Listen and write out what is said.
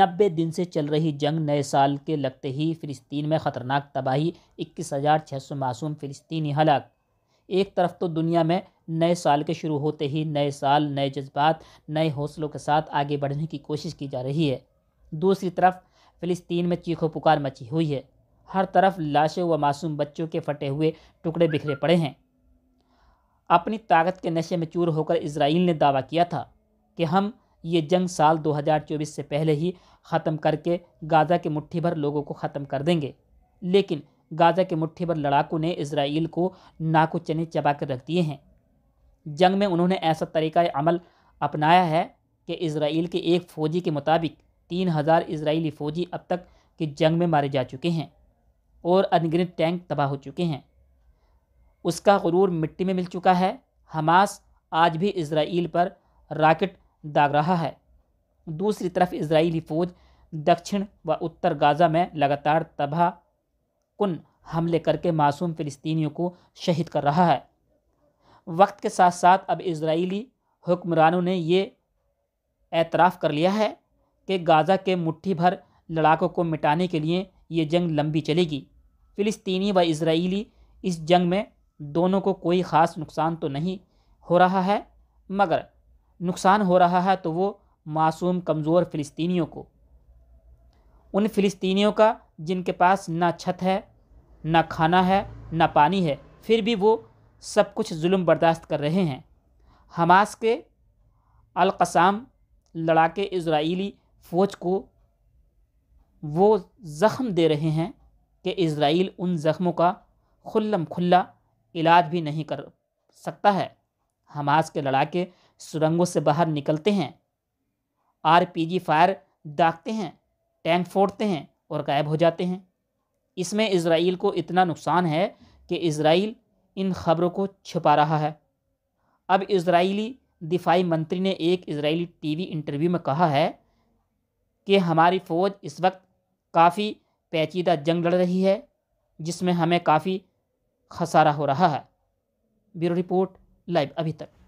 नब्बे दिन से चल रही जंग नए साल के लगते ही फ़िलिस्तीन में ख़तरनाक तबाही इक्कीस हज़ार छः सौ मासूम फ़िलिस्तीनी हलाक एक तरफ तो दुनिया में नए साल के शुरू होते ही नए साल नए जज्बात नए हौसलों के साथ आगे बढ़ने की कोशिश की जा रही है दूसरी तरफ फ़िलिस्तीन में चीखों पुकार मची हुई है हर तरफ लाशें व मासूम बच्चों के फटे हुए टुकड़े बिखरे पड़े हैं अपनी ताकत के नशे में चूर होकर इसराइल ने दावा किया था कि हम ये जंग साल 2024 से पहले ही ख़त्म करके गाज़ा के मुट्ठी भर लोगों को ख़त्म कर देंगे लेकिन गाज़ा के मुट्ठी भर लड़ाकू ने इसराइल को नाको चने चबा कर रख दिए हैं जंग में उन्होंने ऐसा तरीका अमल अपनाया है कि इसराइल के एक फ़ौजी के मुताबिक तीन हज़ार इसराइली फ़ौजी अब तक की जंग में मारे जा चुके हैं और अनगिनत टैंक तबाह हो चुके हैं उसका गुरूर मिट्टी में मिल चुका है हमास आज भी इसराइल पर राकेट दाग रहा है दूसरी तरफ इसराइली फौज दक्षिण व उत्तर गाज़ा में लगातार तबाह कन हमले करके मासूम फ़िलिस्तीनियों को शहीद कर रहा है वक्त के साथ साथ अब इसराइली हुक्मरानों ने ये एतराफ़ कर लिया है कि गाज़ा के मुट्ठी भर लड़ाकों को मिटाने के लिए ये जंग लंबी चलेगी फ़िलिस्तीनी व इसराइली इस जंग में दोनों को कोई ख़ास नुकसान तो नहीं हो रहा है मगर नुकसान हो रहा है तो वो मासूम कमज़ोर फ़लस्तीनियों को उन फ़लस्तीनियों का जिनके पास ना छत है ना खाना है ना पानी है फिर भी वो सब कुछ जुल्म बर्दाश्त कर रहे हैं हमास के अलकसाम लड़ाके इसराइली फ़ौज को वो ज़ख़म दे रहे हैं कि इसराइल उन ज़ख़मों का खुल्लम खुल्ला इलाज भी नहीं कर सकता है हमास के लड़ाके सुरंगों से बाहर निकलते हैं आरपीजी फायर दागते हैं टैंक फोड़ते हैं और गायब हो जाते हैं इसमें इसराइल को इतना नुकसान है कि इसराइल इन खबरों को छुपा रहा है अब इसराइली दिफाई मंत्री ने एक इसराइली टीवी इंटरव्यू में कहा है कि हमारी फ़ौज इस वक्त काफ़ी पेचीदा जंग लड़ रही है जिसमें हमें काफ़ी खसारा हो रहा है ब्यूरो रिपोर्ट लाइव अभी तक